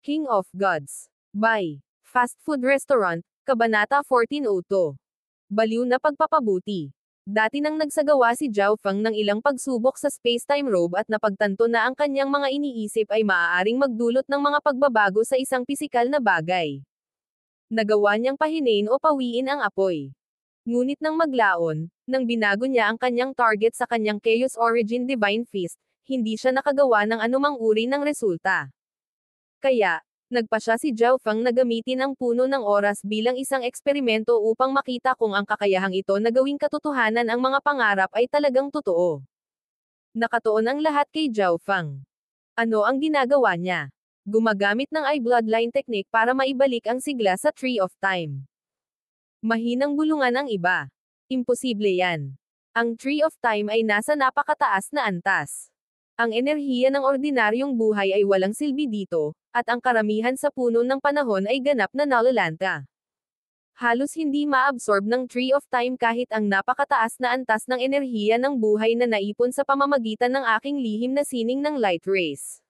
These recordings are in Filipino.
King of Gods. By Fast Food Restaurant, Kabanata 1402. Baliw na pagpapabuti. Dati nang nagsagawa si Zhao Fang ng ilang pagsubok sa spacetime robe at napagtanto na ang kanyang mga iniisip ay maaaring magdulot ng mga pagbabago sa isang pisikal na bagay. Nagawa niyang pahinain o pawiin ang apoy. Ngunit nang maglaon, nang binago niya ang kanyang target sa kanyang Chaos Origin Divine Fist, hindi siya nakagawa ng anumang uri ng resulta. Kaya, nagpa siya si Zhao Fang na gamitin ang puno ng oras bilang isang eksperimento upang makita kung ang kakayahang ito na gawing katotohanan ang mga pangarap ay talagang totoo. Nakatoon ang lahat kay Zhao Fang. Ano ang ginagawa niya? Gumagamit ng eye bloodline technique para maibalik ang sigla sa Tree of Time. Mahinang bulungan ang iba. Imposible yan. Ang Tree of Time ay nasa napakataas na antas. Ang enerhiya ng ordinaryong buhay ay walang silbi dito, at ang karamihan sa puno ng panahon ay ganap na nalalanta. Halos hindi maabsorb ng Tree of Time kahit ang napakataas na antas ng enerhiya ng buhay na naipon sa pamamagitan ng aking lihim na sining ng light rays.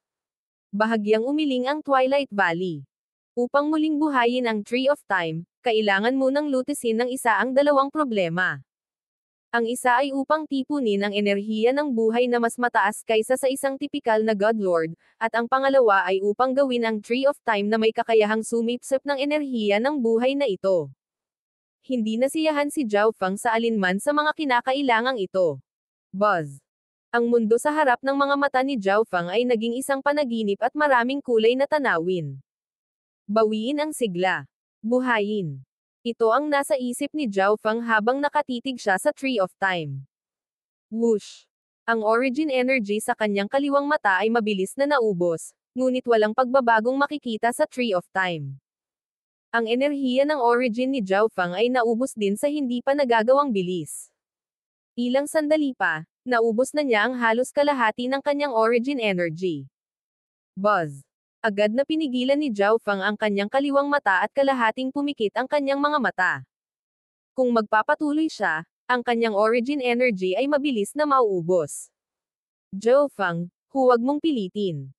Bahagyang umiling ang Twilight Valley. Upang muling buhayin ang Tree of Time, kailangan mo nang lutisin ng isa ang dalawang problema. Ang isa ay upang tipunin ang enerhiya ng buhay na mas mataas kaysa sa isang tipikal na God Lord, at ang pangalawa ay upang gawin ang Tree of Time na may kakayahang sumipsip ng enerhiya ng buhay na ito. Hindi nasiyahan si Zhao Fang sa alinman sa mga kinakailangang ito. Buzz. Ang mundo sa harap ng mga mata ni Zhao Fang ay naging isang panaginip at maraming kulay na tanawin. Bawiin ang sigla. Buhayin. Ito ang nasa isip ni Zhao Fang habang nakatitig siya sa Tree of Time. Whoosh! Ang origin energy sa kanyang kaliwang mata ay mabilis na naubos, ngunit walang pagbabagong makikita sa Tree of Time. Ang enerhiya ng origin ni Zhao Fang ay naubos din sa hindi pa nagagawang bilis. Ilang sandali pa, naubos na niya ang halos kalahati ng kanyang origin energy. Buzz. Agad na pinigilan ni Zhao Fang ang kanyang kaliwang mata at kalahating pumikit ang kanyang mga mata. Kung magpapatuloy siya, ang kanyang origin energy ay mabilis na mauubos. Zhao Fang, huwag mong pilitin.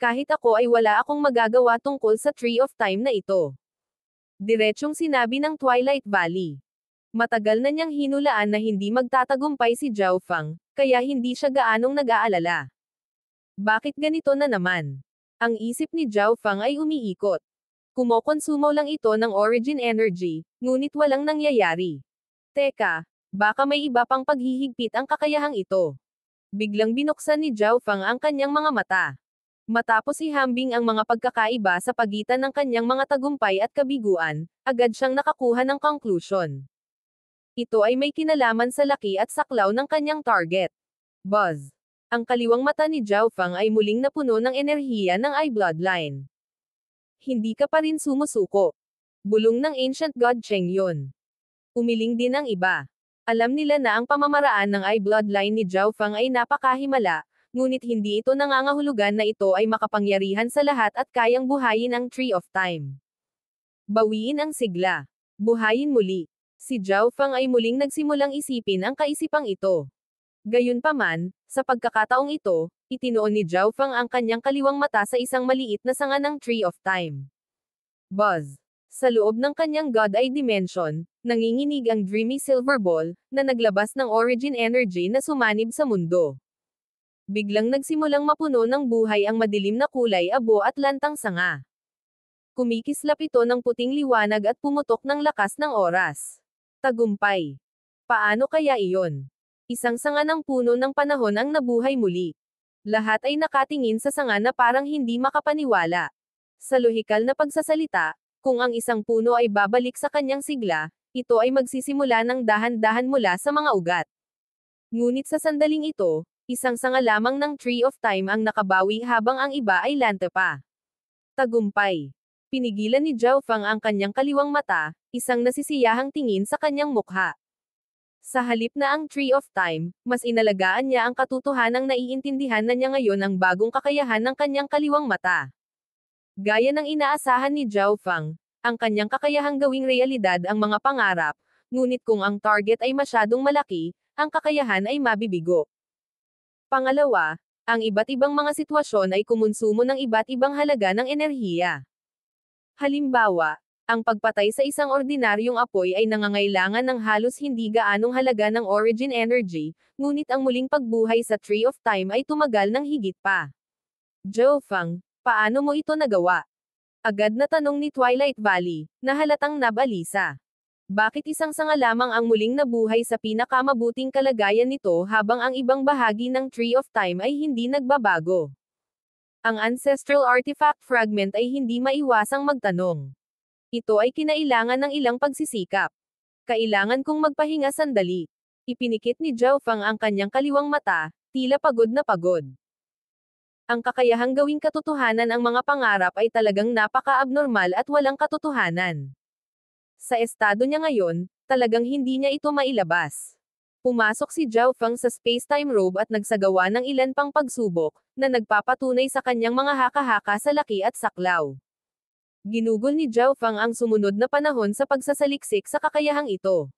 Kahit ako ay wala akong magagawa tungkol sa Tree of Time na ito. Diretsyong sinabi ng Twilight Valley. Matagal na niyang hinulaan na hindi magtatagumpay si Zhao Fang, kaya hindi siya gaanong nag-aalala. Bakit ganito na naman? Ang isip ni Zhao Fang ay umiikot. Kumokonsumo lang ito ng origin energy, ngunit walang nangyayari. Teka, baka may iba pang paghihigpit ang kakayahang ito. Biglang binuksan ni Zhao Fang ang kanyang mga mata. Matapos ihambing ang mga pagkakaiba sa pagitan ng kanyang mga tagumpay at kabiguan, agad siyang nakakuha ng conclusion. Ito ay may kinalaman sa laki at saklaw ng kanyang target. Buzz. Ang kaliwang mata ni Zhao Fang ay muling napuno ng enerhiya ng eye bloodline. Hindi ka pa rin sumusuko. Bulong ng ancient god Cheng Yun. Umiling din ang iba. Alam nila na ang pamamaraan ng eye bloodline ni Zhao Fang ay napakahimala, ngunit hindi ito nangangahulugan na ito ay makapangyarihan sa lahat at kayang buhayin ang Tree of Time. Bawiin ang sigla. Buhayin muli. Si Zhao Fang ay muling nagsimulang isipin ang kaisipang ito. Gayunpaman, sa pagkakataong ito, itinoon ni Zhao Fang ang kanyang kaliwang mata sa isang maliit na sanga ng Tree of Time. Buzz. Sa loob ng kanyang God Eye Dimension, nanginginig ang dreamy silver ball, na naglabas ng origin energy na sumanib sa mundo. Biglang nagsimulang mapuno ng buhay ang madilim na kulay abo at lantang sanga. Kumikislap ito ng puting liwanag at pumutok ng lakas ng oras. Tagumpay. Paano kaya iyon? Isang sanga ng puno ng panahon ang nabuhay muli. Lahat ay nakatingin sa sanga na parang hindi makapaniwala. Sa lohikal na pagsasalita, kung ang isang puno ay babalik sa kanyang sigla, ito ay magsisimula ng dahan-dahan mula sa mga ugat. Ngunit sa sandaling ito, isang sanga lamang ng Tree of Time ang nakabawi habang ang iba ay lanta pa. Tagumpay. Pinigilan ni Zhao Fang ang kanyang kaliwang mata, isang nasisiyahang tingin sa kanyang mukha. Sa halip na ang Tree of Time, mas inalagaan niya ang katotohanang naiintindihan na niya ngayon ang bagong kakayahan ng kanyang kaliwang mata. Gaya ng inaasahan ni Zhao Fang, ang kanyang kakayahang gawing realidad ang mga pangarap, ngunit kung ang target ay masyadong malaki, ang kakayahan ay mabibigo. Pangalawa, ang iba't ibang mga sitwasyon ay kumunsumo ng iba't ibang halaga ng enerhiya. Halimbawa, ang pagpatay sa isang ordinaryong apoy ay nangangailangan ng halos hindi gaanong halaga ng origin energy, ngunit ang muling pagbuhay sa Tree of Time ay tumagal ng higit pa. Joe Fang, paano mo ito nagawa? Agad na tanong ni Twilight Valley, na halatang nabalisa. Bakit isang sanga lamang ang muling nabuhay sa pinakamabuting kalagayan nito habang ang ibang bahagi ng Tree of Time ay hindi nagbabago? Ang ancestral artifact fragment ay hindi maiwasang magtanong. Ito ay kinailangan ng ilang pagsisikap. Kailangan kong magpahinga sandali. Ipinikit ni Zhao Fang ang kanyang kaliwang mata, tila pagod na pagod. Ang kakayahang gawing katotohanan ang mga pangarap ay talagang napaka-abnormal at walang katotohanan. Sa estado niya ngayon, talagang hindi niya ito mailabas. Pumasok si Zhao Fang sa space-time robe at nagsagawa ng ilan pang pagsubok, na nagpapatunay sa kanyang mga haka-haka sa laki at saklaw. Ginugol ni Zhao Fang ang sumunod na panahon sa pagsasaliksik sa kakayahang ito.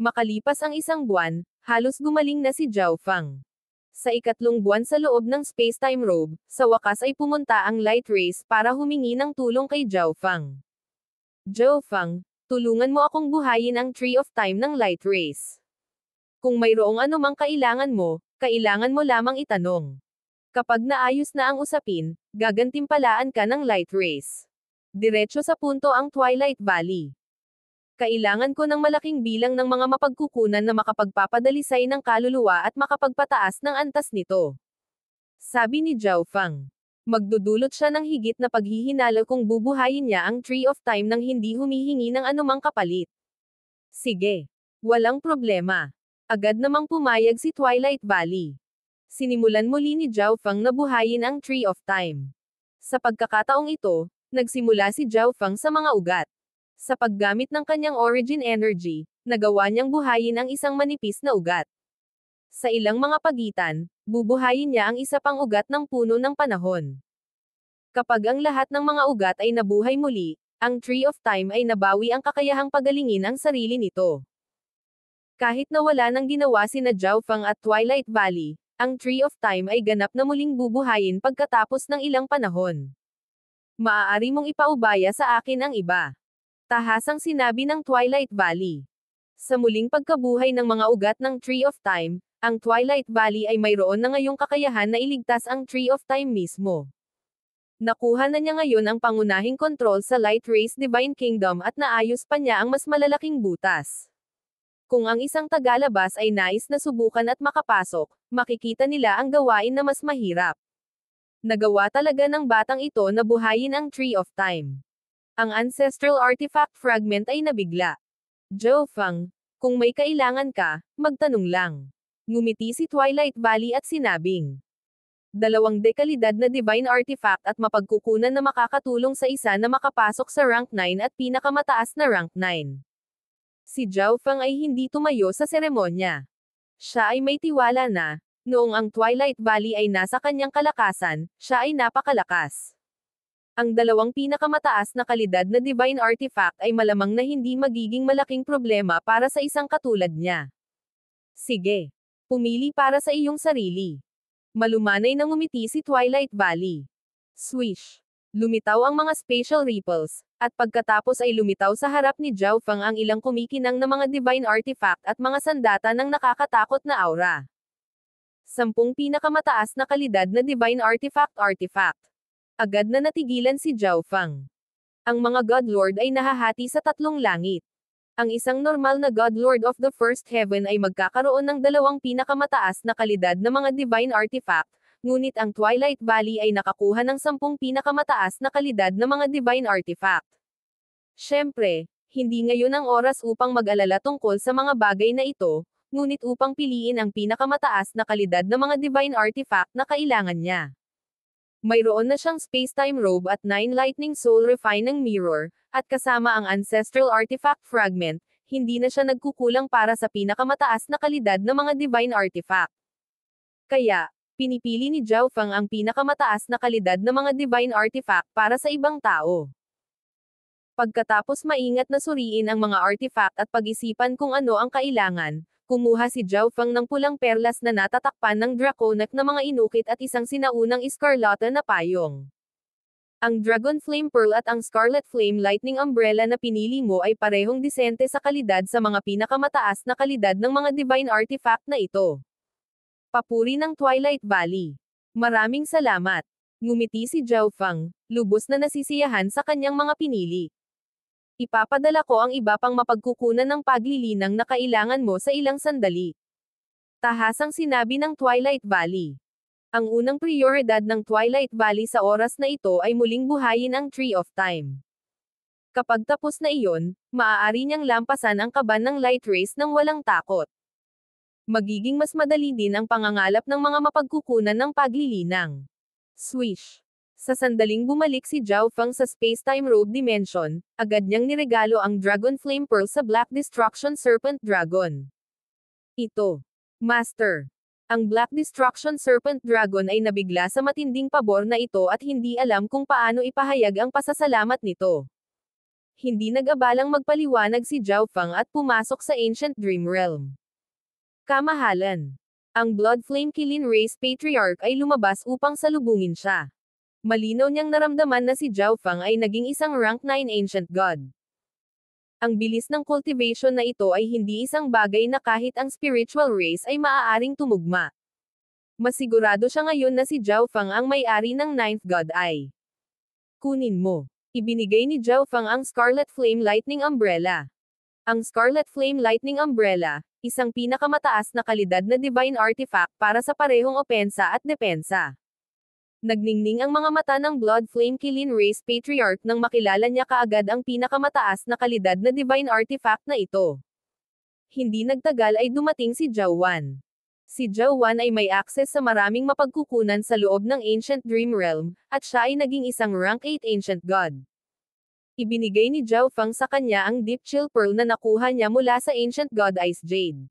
Makalipas ang isang buwan, halos gumaling na si Zhao Fang. Sa ikatlong buwan sa loob ng spacetime robe, sa wakas ay pumunta ang Light Race para humingi ng tulong kay Zhao Fang. Zhao Fang, tulungan mo akong buhayin ang Tree of Time ng Light Race. Kung mayroong anumang kailangan mo, kailangan mo lamang itanong. Kapag naayos na ang usapin, gagantimpalaan ka ng Light Race. Diretso sa punto ang Twilight Valley. Kailangan ko ng malaking bilang ng mga mapagkukunan na makapagpapadalisay ng kaluluwa at makapagpataas ng antas nito. Sabi ni Zhao Fang. Magdudulot siya ng higit na paghihinala kung bubuhayin niya ang Tree of Time nang hindi humihingi ng anumang kapalit. Sige. Walang problema. Agad namang pumayag si Twilight Valley. Sinimulan muli ni Zhao Fang na buhayin ang Tree of Time. Sa pagkakataong ito, Nagsimula si Zhao Fang sa mga ugat. Sa paggamit ng kanyang origin energy, nagawa niyang buhayin ang isang manipis na ugat. Sa ilang mga pagitan, bubuhayin niya ang isa pang ugat ng puno ng panahon. Kapag ang lahat ng mga ugat ay nabuhay muli, ang Tree of Time ay nabawi ang kakayahang pagalingin ang sarili nito. Kahit na wala nang ginawa si na Zhao Fang at Twilight Valley, ang Tree of Time ay ganap na muling bubuhayin pagkatapos ng ilang panahon. Maaari mong ipaubaya sa akin ang iba. Tahasang sinabi ng Twilight Valley. Sa muling pagkabuhay ng mga ugat ng Tree of Time, ang Twilight Valley ay mayroon na ngayong kakayahan na iligtas ang Tree of Time mismo. Nakuha na niya ngayon ang pangunahing kontrol sa Light Race Divine Kingdom at naayos pa niya ang mas malalaking butas. Kung ang isang tagalabas ay nais na subukan at makapasok, makikita nila ang gawain na mas mahirap. Nagawa talaga ng batang ito na buhayin ang Tree of Time. Ang ancestral artifact fragment ay nabigla. Zhou Fang, kung may kailangan ka, magtanong lang. Ngumiti si Twilight Valley at sinabing. Dalawang dekalidad na divine artifact at mapagkukunan na makakatulong sa isa na makapasok sa rank 9 at pinakamataas na rank 9. Si Zhao Fang ay hindi tumayo sa seremonya. Siya ay may tiwala na, Noong ang Twilight Valley ay nasa kanyang kalakasan, siya ay napakalakas. Ang dalawang pinakamataas na kalidad na divine artifact ay malamang na hindi magiging malaking problema para sa isang katulad niya. Sige. Pumili para sa iyong sarili. Malumanay na ngumiti si Twilight Valley. Swish! Lumitaw ang mga spatial ripples, at pagkatapos ay lumitaw sa harap ni Zhao Fang ang ilang kumikinang na mga divine artifact at mga sandata ng nakakatakot na aura. Sampung pinakamataas na kalidad na Divine Artifact Artifact. Agad na natigilan si Zhao Fang. Ang mga God Lord ay nahahati sa tatlong langit. Ang isang normal na God Lord of the First Heaven ay magkakaroon ng dalawang pinakamataas na kalidad na mga Divine Artifact, ngunit ang Twilight Valley ay nakakuha ng sampung pinakamataas na kalidad na mga Divine Artifact. Siyempre, hindi ngayon ang oras upang mag-alala tungkol sa mga bagay na ito, ngunit upang piliin ang pinakamataas na kalidad ng mga divine artifact na kailangan niya. Mayroon na siyang space-time robe at 9 lightning soul refining mirror, at kasama ang ancestral artifact fragment, hindi na siya nagkukulang para sa pinakamataas na kalidad ng mga divine artifact. Kaya, pinipili ni Zhao Fang ang pinakamataas na kalidad ng mga divine artifact para sa ibang tao. Pagkatapos maingat na suriin ang mga artifact at pag-isipan kung ano ang kailangan, kumuha si Zhao Fang ng pulang perlas na natatakpan ng draconic na mga inukit at isang sinaunang iskarlata na payong. Ang Dragon Flame Pearl at ang Scarlet Flame Lightning Umbrella na pinili mo ay parehong disente sa kalidad sa mga pinakamataas na kalidad ng mga divine artifact na ito. Papuri ng Twilight Valley. Maraming salamat. Ngumiti si Zhao Fang, lubos na nasisiyahan sa kanyang mga pinili. Ipapadala ko ang iba pang mapagkukunan ng paglilinang na kailangan mo sa ilang sandali. Tahasang sinabi ng Twilight Valley. Ang unang prioridad ng Twilight Valley sa oras na ito ay muling buhayin ang Tree of Time. Kapag tapos na iyon, maaari niyang lampasan ang kaban ng light rays ng walang takot. Magiging mas madali din ang pangangalap ng mga mapagkukunan ng paglilinang. Swish! Sa sandaling bumalik si Zhao Fang sa Spacetime robe dimension, agad niyang niregalo ang Dragon Flame Pearl sa Black Destruction Serpent Dragon. Ito. Master. Ang Black Destruction Serpent Dragon ay nabigla sa matinding pabor na ito at hindi alam kung paano ipahayag ang pasasalamat nito. Hindi nag-abalang magpaliwanag si Zhao Fang at pumasok sa Ancient Dream Realm. Kamahalan. Ang Blood Flame Kilin Race Patriarch ay lumabas upang salubungin siya. Malinaw niyang naramdaman na si Zhao Fang ay naging isang rank 9 ancient god. Ang bilis ng cultivation na ito ay hindi isang bagay na kahit ang spiritual race ay maaaring tumugma. Masigurado siya ngayon na si Zhao Fang ang may-ari ng ninth god ay. Kunin mo. Ibinigay ni Zhao Fang ang Scarlet Flame Lightning Umbrella. Ang Scarlet Flame Lightning Umbrella, isang pinakamataas na kalidad na divine artifact para sa parehong opensa at depensa. Nagningning ang mga mata ng Blood Flame Kilin Race Patriarch nang makilala niya kaagad ang pinakamataas na kalidad na divine artifact na ito. Hindi nagtagal ay dumating si Wan. Si Wan ay may access sa maraming mapagkukunan sa loob ng Ancient Dream Realm, at siya ay naging isang rank 8 Ancient God. Ibinigay ni Zhao Fang sa kanya ang Deep Chill Pearl na nakuha niya mula sa Ancient God Ice Jade.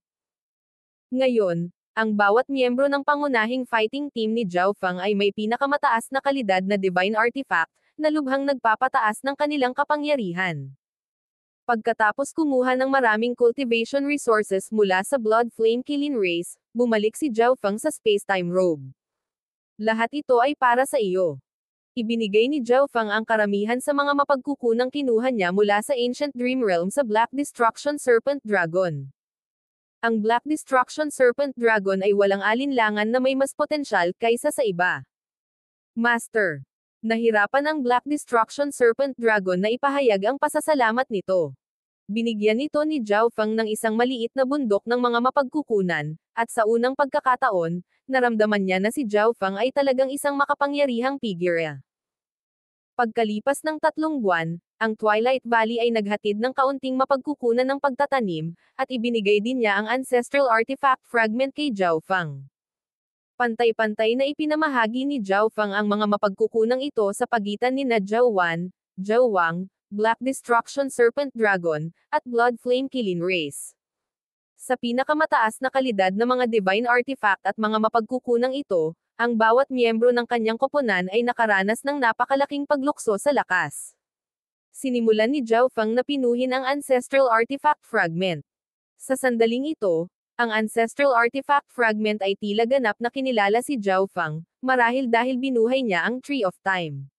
Ngayon, ang bawat miyembro ng pangunahing fighting team ni Zhao Fang ay may pinakamataas na kalidad na divine artifact, na lubhang nagpapataas ng kanilang kapangyarihan. Pagkatapos kumuha ng maraming cultivation resources mula sa Blood Flame Killing Race, bumalik si Zhao Fang sa Space-Time Robe. Lahat ito ay para sa iyo. Ibinigay ni Zhao Fang ang karamihan sa mga mapagkukunang kinuha niya mula sa Ancient Dream Realm sa Black Destruction Serpent Dragon. Ang Black Destruction Serpent Dragon ay walang alinlangan na may mas potensyal kaysa sa iba. Master. Nahirapan ang Black Destruction Serpent Dragon na ipahayag ang pasasalamat nito. Binigyan ito ni Zhao Fang ng isang maliit na bundok ng mga mapagkukunan, at sa unang pagkakataon, naramdaman niya na si Zhao Fang ay talagang isang makapangyarihang figure. Pagkalipas ng tatlong buwan, ang Twilight Valley ay naghatid ng kaunting mapagkukunan ng pagtatanim, at ibinigay din niya ang ancestral artifact fragment kay Zhao Fang. Pantay-pantay na ipinamahagi ni Zhao Fang ang mga mapagkukunang ito sa pagitan ni na Zhao Wan, Zhao Wang, Black Destruction Serpent Dragon, at Blood Flame Killing Race. Sa pinakamataas na kalidad ng mga divine artifact at mga mapagkukunang ito, ang bawat miyembro ng kanyang koponan ay nakaranas ng napakalaking paglukso sa lakas. Sinimulan ni Zhao Fang na pinuhin ang ancestral artifact fragment. Sa sandaling ito, ang ancestral artifact fragment ay tila ganap na kinilala si Zhao Fang, marahil dahil binuhay niya ang Tree of Time.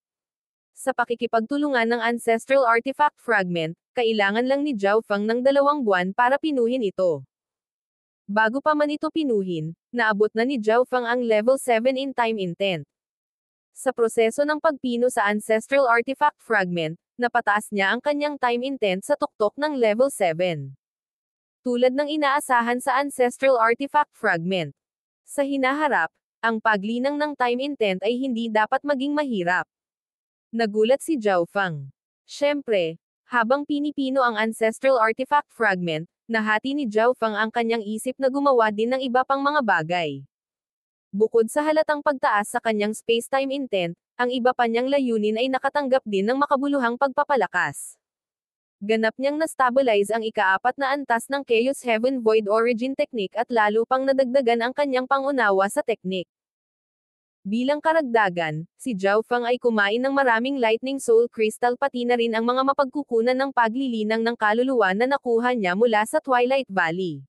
Sa pakikipagtulungan ng ancestral artifact fragment, kailangan lang ni Zhao Fang ng dalawang buwan para pinuhin ito. Bago pa man ito pinuhin, naabot na ni Zhao Fang ang level 7 in time intent. Sa proseso ng pagpino sa ancestral artifact fragment, napataas niya ang kanyang time intent sa tuktok ng level 7. Tulad ng inaasahan sa ancestral artifact fragment. Sa hinaharap, ang paglinang ng time intent ay hindi dapat maging mahirap. Nagulat si Zhao Fang. Siyempre, habang pinipino ang ancestral artifact fragment, nahati ni Zhao Fang ang kanyang isip na gumawa din ng iba pang mga bagay. Bukod sa halatang pagtaas sa kanyang space-time intent, ang iba pa niyang layunin ay nakatanggap din ng makabuluhang pagpapalakas. Ganap niyang nastabilize ang ikaapat na antas ng Chaos Heaven Void Origin Technique at lalo pang nadagdagan ang kanyang pangunawa sa technique. Bilang karagdagan, si Zhao Fang ay kumain ng maraming lightning soul crystal pati na rin ang mga mapagkukunan ng paglilinang ng kaluluwa na nakuha niya mula sa Twilight Valley.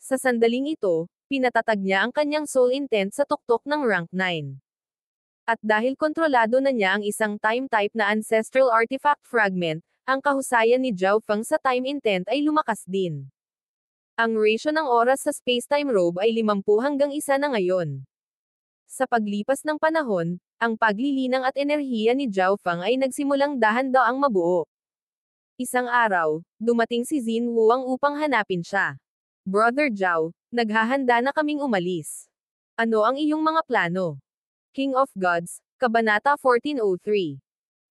Sa sandaling ito, pinatatag niya ang kanyang soul intent sa tuktok ng rank 9. At dahil kontrolado na niya ang isang time type na ancestral artifact fragment, ang kahusayan ni Zhao Fang sa time intent ay lumakas din. Ang ratio ng oras sa space-time robe ay 50 hanggang isa na ngayon. Sa paglipas ng panahon, ang paglilinang at enerhiya ni Zhao Fang ay nagsimulang dahan ang mabuo. Isang araw, dumating si Xin Huang upang hanapin siya. Brother Zhao, naghahanda na kaming umalis. Ano ang iyong mga plano? King of Gods, Kabanata 1403.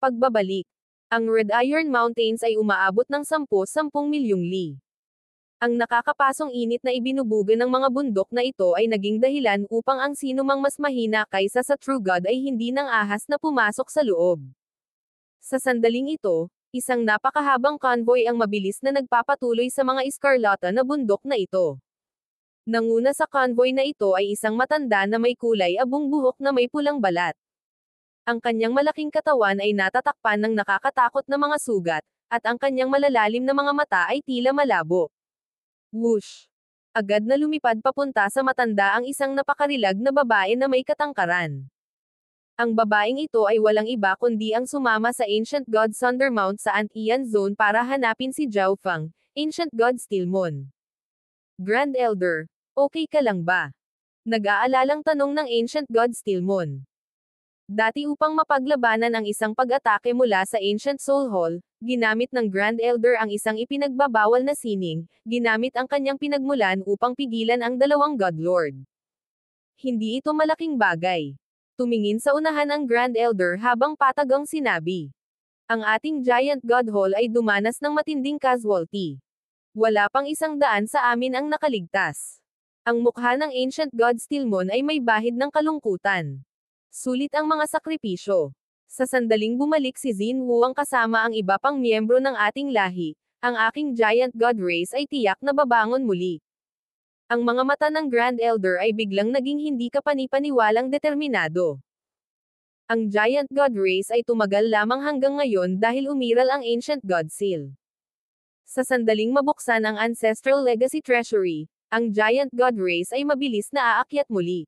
Pagbabalik, ang Red Iron Mountains ay umaabot ng 10-10 milyong li. Ang nakakapasong init na ibinubuga ng mga bundok na ito ay naging dahilan upang ang sinumang mas mahina kaysa sa true God ay hindi nang ahas na pumasok sa loob. Sa sandaling ito, isang napakahabang convoy ang mabilis na nagpapatuloy sa mga iskarlata na bundok na ito. Nanguna sa convoy na ito ay isang matanda na may kulay abong buhok na may pulang balat. Ang kanyang malaking katawan ay natatakpan ng nakakatakot na mga sugat, at ang kanyang malalalim na mga mata ay tila malabo. Whoosh! Agad na lumipad papunta sa matanda ang isang napakarilag na babae na may katangkaran. Ang babaeng ito ay walang iba kundi ang sumama sa Ancient God Sundermount sa Antian Zone para hanapin si Zhao Fang, Ancient God Stillmon. Grand Elder, okay ka lang ba? Nag-aalalang tanong ng Ancient God Stillmon. Dati upang mapaglabanan ang isang pag-atake mula sa Ancient Soul Hall, ginamit ng Grand Elder ang isang ipinagbabawal na sining, ginamit ang kanyang pinagmulan upang pigilan ang dalawang God Lord. Hindi ito malaking bagay. Tumingin sa unahan ang Grand Elder habang patagong sinabi. Ang ating Giant God Hall ay dumanas ng matinding casualty. Wala pang isang daan sa amin ang nakaligtas. Ang mukha ng Ancient God Stilmon ay may bahid ng kalungkutan. Sulit ang mga sakripisyo. Sa sandaling bumalik si Zin Wu ang kasama ang iba pang miyembro ng ating lahi, ang aking giant god race ay tiyak na babangon muli. Ang mga mata ng Grand Elder ay biglang naging hindi kapanipaniwalang determinado. Ang Giant God Race ay tumagal lamang hanggang ngayon dahil umiral ang Ancient God Seal. Sa sandaling mabuksan ang Ancestral Legacy Treasury, ang Giant God Race ay mabilis na aakyat muli.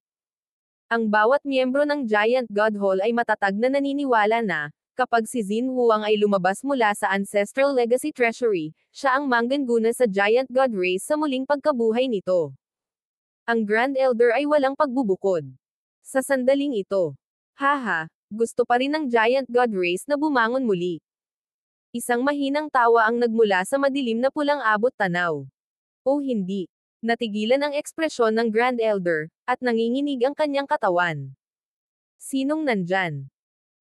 Ang bawat miyembro ng Giant God Hall ay matatag na naniniwala na, kapag si Xin Huang ay lumabas mula sa Ancestral Legacy Treasury, siya ang mangganguna sa Giant God Race sa muling pagkabuhay nito. Ang Grand Elder ay walang pagbubukod. Sa sandaling ito, haha, gusto pa rin ng Giant God Race na bumangon muli. Isang mahinang tawa ang nagmula sa madilim na pulang abot tanaw. O hindi, Natigilan ang ekspresyon ng Grand Elder, at nanginginig ang kanyang katawan. Sinong nandyan?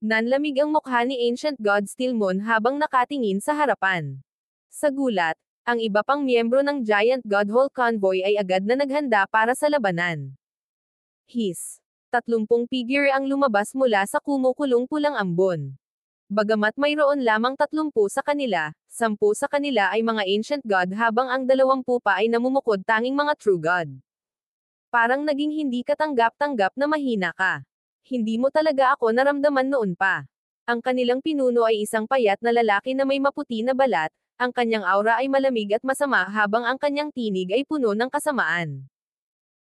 Nanlamig ang mukha ni Ancient God Stilmon habang nakatingin sa harapan. Sa gulat, ang iba pang miyembro ng Giant God Hall Convoy ay agad na naghanda para sa labanan. His. Tatlumpung figure ang lumabas mula sa kumukulong pulang ambon. Bagamat mayroon lamang 30 sa kanila, 10 sa kanila ay mga ancient god habang ang 20 pa ay namumukod tanging mga true god. Parang naging hindi katanggap-tanggap na mahina ka. Hindi mo talaga ako naramdaman noon pa. Ang kanilang pinuno ay isang payat na lalaki na may maputi na balat, ang kanyang aura ay malamig at masama habang ang kanyang tinig ay puno ng kasamaan.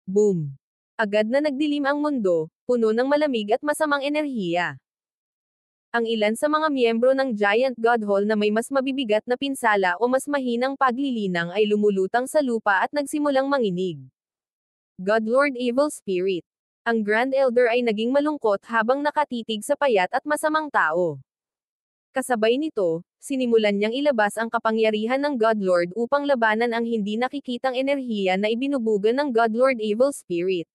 Boom! Agad na nagdilim ang mundo, puno ng malamig at masamang enerhiya ang ilan sa mga miyembro ng Giant God Hall na may mas mabibigat na pinsala o mas mahinang paglilinang ay lumulutang sa lupa at nagsimulang manginig. God Lord Evil Spirit. Ang Grand Elder ay naging malungkot habang nakatitig sa payat at masamang tao. Kasabay nito, sinimulan niyang ilabas ang kapangyarihan ng God Lord upang labanan ang hindi nakikitang enerhiya na ibinubuga ng God Lord Evil Spirit.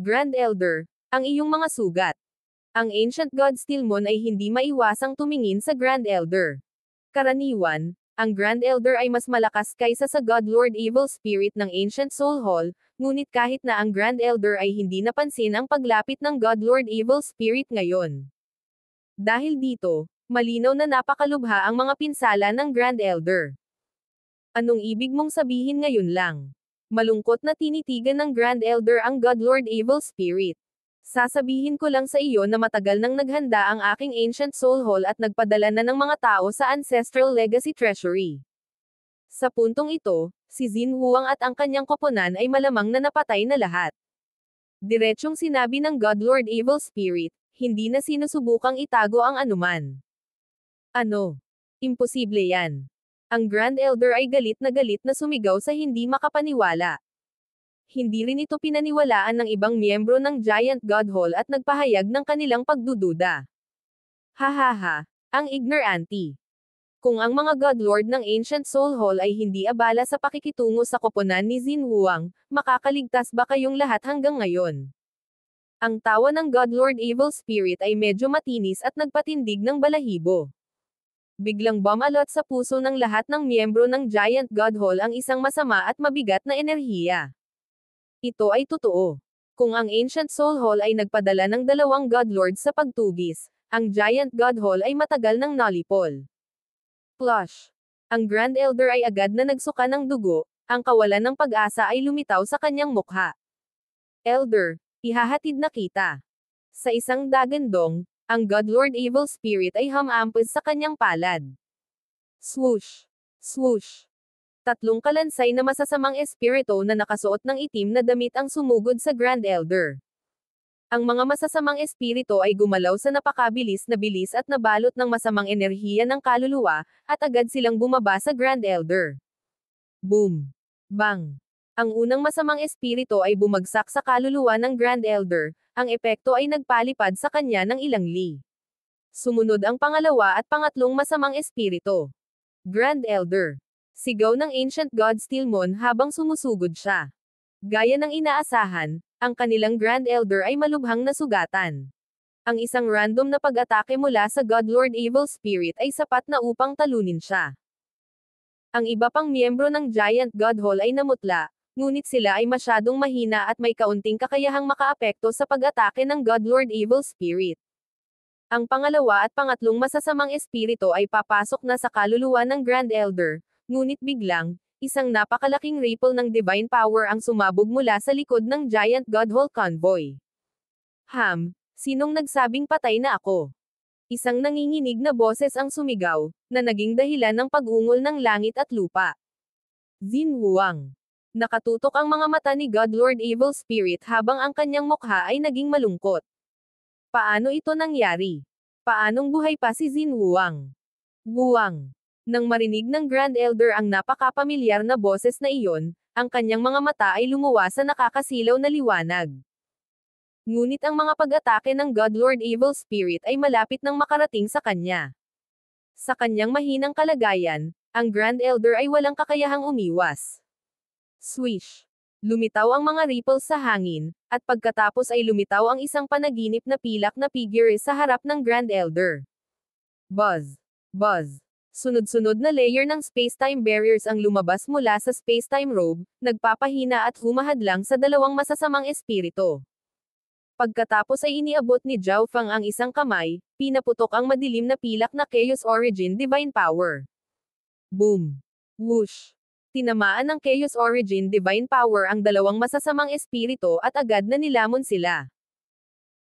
Grand Elder, ang iyong mga sugat. Ang Ancient God Stilmon ay hindi maiwasang tumingin sa Grand Elder. Karaniwan, ang Grand Elder ay mas malakas kaysa sa God Lord Evil Spirit ng Ancient Soul Hall, ngunit kahit na ang Grand Elder ay hindi napansin ang paglapit ng God Lord Evil Spirit ngayon. Dahil dito, malinaw na napakalubha ang mga pinsala ng Grand Elder. Anong ibig mong sabihin ngayon lang? Malungkot na tinitigan ng Grand Elder ang God Lord Evil Spirit. Sasabihin ko lang sa iyo na matagal nang naghanda ang aking Ancient Soul Hall at nagpadala na ng mga tao sa Ancestral Legacy Treasury. Sa puntong ito, si Jin Huang at ang kanyang koponan ay malamang na napatay na lahat. Diretsyong sinabi ng God Lord Evil Spirit, hindi na sinusubukang itago ang anuman. Ano? Imposible yan. Ang Grand Elder ay galit na galit na sumigaw sa hindi makapaniwala hindi rin ito pinaniwalaan ng ibang miyembro ng Giant God Hall at nagpahayag ng kanilang pagdududa. Hahaha, ang ignorante. Kung ang mga God Lord ng Ancient Soul Hall ay hindi abala sa pakikitungo sa koponan ni Jin Wuang, makakaligtas ba kayong lahat hanggang ngayon? Ang tawa ng God Lord Evil Spirit ay medyo matinis at nagpatindig ng balahibo. Biglang bumalot sa puso ng lahat ng miyembro ng Giant God Hall ang isang masama at mabigat na enerhiya. Ito ay totoo. Kung ang Ancient Soul Hall ay nagpadala ng dalawang God Lords sa pagtugis, ang Giant God Hall ay matagal ng nalipol. Plush. Ang Grand Elder ay agad na nagsuka ng dugo, ang kawalan ng pag-asa ay lumitaw sa kanyang mukha. Elder, ihahatid na kita. Sa isang dagandong, ang God Lord Evil Spirit ay hamampus sa kanyang palad. Swoosh! Swoosh! Tatlong kalansay na masasamang espirito na nakasuot ng itim na damit ang sumugod sa Grand Elder. Ang mga masasamang espirito ay gumalaw sa napakabilis na bilis at nabalot ng masamang enerhiya ng kaluluwa, at agad silang bumaba sa Grand Elder. Boom! Bang! Ang unang masamang espirito ay bumagsak sa kaluluwa ng Grand Elder, ang epekto ay nagpalipad sa kanya ng ilang li. Sumunod ang pangalawa at pangatlong masamang espirito. Grand Elder, Sigaw ng Ancient God Stilmon habang sumusugod siya. Gaya ng inaasahan, ang kanilang Grand Elder ay malubhang nasugatan. Ang isang random na pag-atake mula sa God Lord Evil Spirit ay sapat na upang talunin siya. Ang iba pang miyembro ng Giant God Hall ay namutla, ngunit sila ay masyadong mahina at may kaunting kakayahang makaapekto sa pag-atake ng God Lord Evil Spirit. Ang pangalawa at pangatlong masasamang espiritu ay papasok na sa kaluluwa ng Grand Elder, Ngunit biglang, isang napakalaking ripple ng divine power ang sumabog mula sa likod ng giant godhole convoy. Ham, sinong nagsabing patay na ako? Isang nanginginig na boses ang sumigaw, na naging dahilan ng pagungol ng langit at lupa. Jin Wuang. Nakatutok ang mga mata ni God Lord Evil Spirit habang ang kanyang mukha ay naging malungkot. Paano ito nangyari? Paanong buhay pa si Jin Wuang? Wuang. Nang marinig ng Grand Elder ang napakapamilyar na boses na iyon, ang kanyang mga mata ay lumuwa sa nakakasilaw na liwanag. Ngunit ang mga pag-atake ng God Lord Evil Spirit ay malapit nang makarating sa kanya. Sa kanyang mahinang kalagayan, ang Grand Elder ay walang kakayahang umiwas. Swish! Lumitaw ang mga ripples sa hangin, at pagkatapos ay lumitaw ang isang panaginip na pilak na figure sa harap ng Grand Elder. Buzz! Buzz! Sunod-sunod na layer ng spacetime barriers ang lumabas mula sa spacetime robe, nagpapahina at humahadlang sa dalawang masasamang espirito. Pagkatapos ay iniabot ni Zhao Fang ang isang kamay, pinaputok ang madilim na pilak na Chaos Origin Divine Power. Boom! Whoosh! Tinamaan ng Chaos Origin Divine Power ang dalawang masasamang espirito at agad na nilamon sila.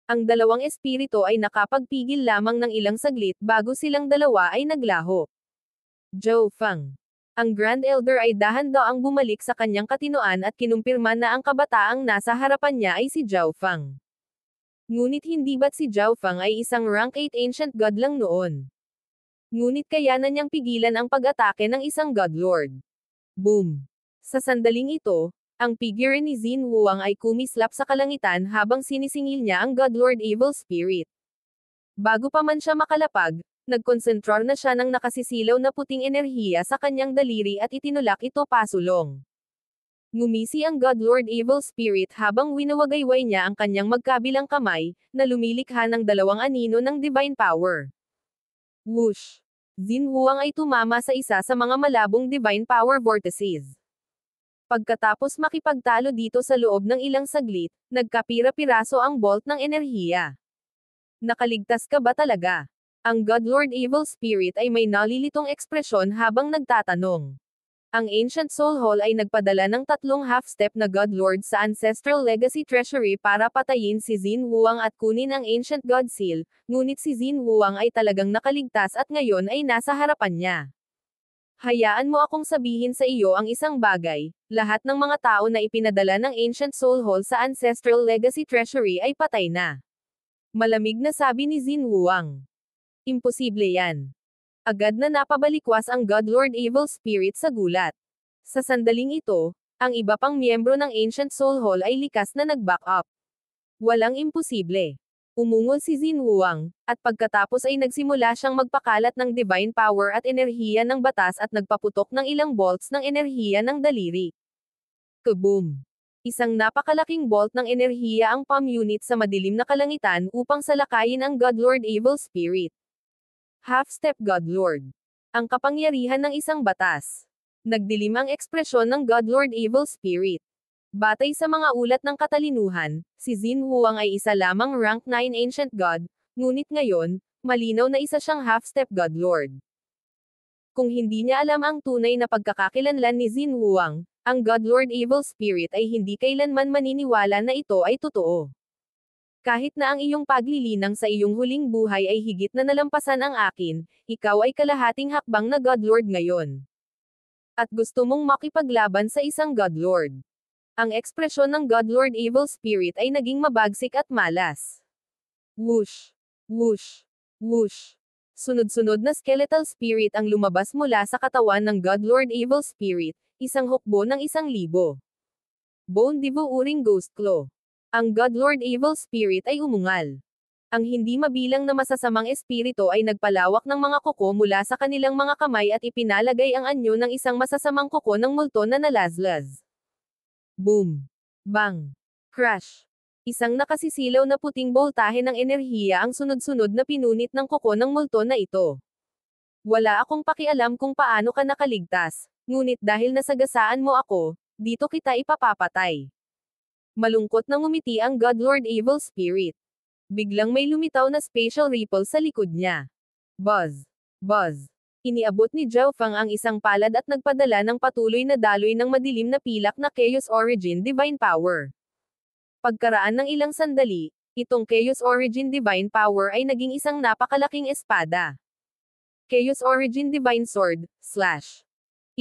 Ang dalawang espirito ay nakapagpigil lamang ng ilang saglit bago silang dalawa ay naglaho. Zhou Fang. Ang Grand Elder ay dahan ang bumalik sa kanyang katinoan at kinumpirma na ang kabataang nasa harapan niya ay si Zhao Fang. Ngunit hindi ba't si Zhao Fang ay isang rank 8 ancient god lang noon? Ngunit kaya na niyang pigilan ang pag-atake ng isang god lord. Boom! Sa sandaling ito, ang figure ni Zin Wuang ay kumislap sa kalangitan habang sinisingil niya ang Godlord Evil Spirit. Bago pa man siya makalapag, nagkonsentrar na siya ng nakasisilaw na puting enerhiya sa kanyang daliri at itinulak ito pasulong. Ngumisi ang Godlord Evil Spirit habang winawagayway niya ang kanyang magkabilang kamay, na lumilikha ng dalawang anino ng divine power. Whoosh! Zin Wuang ay tumama sa isa sa mga malabong divine power vortices. Pagkatapos makipagtalo dito sa loob ng ilang saglit, nagkapira-piraso ang bolt ng enerhiya. Nakaligtas ka ba talaga? Ang God Lord Evil Spirit ay may nalilitong ekspresyon habang nagtatanong. Ang Ancient Soul Hall ay nagpadala ng tatlong half-step na God Lord sa Ancestral Legacy Treasury para patayin si Xin Wuang at kunin ang Ancient God Seal, ngunit si Xin Wuang ay talagang nakaligtas at ngayon ay nasa harapan niya. Hayaan mo akong sabihin sa iyo ang isang bagay, lahat ng mga tao na ipinadala ng Ancient Soul Hall sa Ancestral Legacy Treasury ay patay na. Malamig na sabi ni Jin Wuang. Imposible yan. Agad na napabalikwas ang God Lord Evil Spirit sa gulat. Sa sandaling ito, ang iba pang miyembro ng Ancient Soul Hall ay likas na nag-back up. Walang imposible umungol si Xin Wuang, at pagkatapos ay nagsimula siyang magpakalat ng divine power at enerhiya ng batas at nagpaputok ng ilang bolts ng enerhiya ng daliri. Kaboom! Isang napakalaking bolt ng enerhiya ang palm unit sa madilim na kalangitan upang salakayin ang Godlord Evil Spirit. Half-step Godlord. Ang kapangyarihan ng isang batas. Nagdilim ang ekspresyon ng Godlord Evil Spirit. Batay sa mga ulat ng katalinuhan, si Xin Huang ay isa lamang rank 9 Ancient God, ngunit ngayon, malinaw na isa siyang half-step God Lord. Kung hindi niya alam ang tunay na pagkakakilanlan ni Xin Huang, ang God Lord Evil Spirit ay hindi kailanman maniniwala na ito ay totoo. Kahit na ang iyong paglilinang sa iyong huling buhay ay higit na nalampasan ang akin, ikaw ay kalahating hakbang na God Lord ngayon. At gusto mong makipaglaban sa isang God Lord. Ang ekspresyon ng Godlord Evil Spirit ay naging mabagsik at malas. Whoosh! Whoosh! Whoosh! Sunod-sunod na skeletal spirit ang lumabas mula sa katawan ng Godlord Evil Spirit, isang hukbo ng isang libo. Bone Divo Ghost Claw. Ang Godlord Evil Spirit ay umungal ang hindi mabilang na masasamang espirito ay nagpalawak ng mga kuko mula sa kanilang mga kamay at ipinalagay ang anyo ng isang masasamang kuko ng multo na nalazlaz. Boom! Bang! Crash! Isang nakasisilaw na puting boltahe ng enerhiya ang sunod-sunod na pinunit ng kuko ng multo na ito. Wala akong pakialam kung paano ka nakaligtas, ngunit dahil nasagasaan mo ako, dito kita ipapapatay. Malungkot na ngumiti ang Godlord Evil Spirit. Biglang may lumitaw na spatial ripple sa likod niya. Buzz! Buzz! Iniabot ni Zhao Fang ang isang palad at nagpadala ng patuloy na daloy ng madilim na pilak na Chaos Origin Divine Power. Pagkaraan ng ilang sandali, itong Chaos Origin Divine Power ay naging isang napakalaking espada. Chaos Origin Divine Sword, Slash.